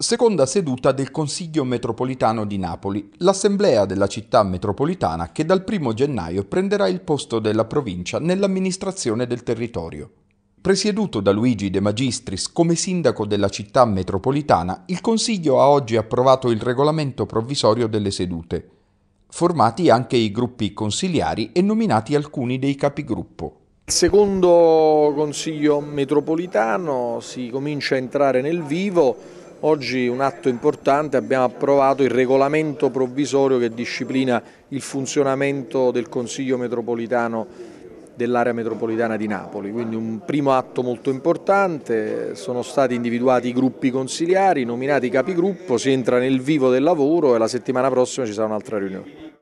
Seconda seduta del Consiglio metropolitano di Napoli, l'assemblea della città metropolitana che dal 1 gennaio prenderà il posto della provincia nell'amministrazione del territorio. Presieduto da Luigi De Magistris come sindaco della città metropolitana, il Consiglio ha oggi approvato il regolamento provvisorio delle sedute, formati anche i gruppi consiliari e nominati alcuni dei capigruppo. Il secondo Consiglio metropolitano si comincia a entrare nel vivo Oggi un atto importante, abbiamo approvato il regolamento provvisorio che disciplina il funzionamento del Consiglio metropolitano dell'area metropolitana di Napoli, quindi un primo atto molto importante, sono stati individuati i gruppi consiliari, nominati i capigruppo, si entra nel vivo del lavoro e la settimana prossima ci sarà un'altra riunione.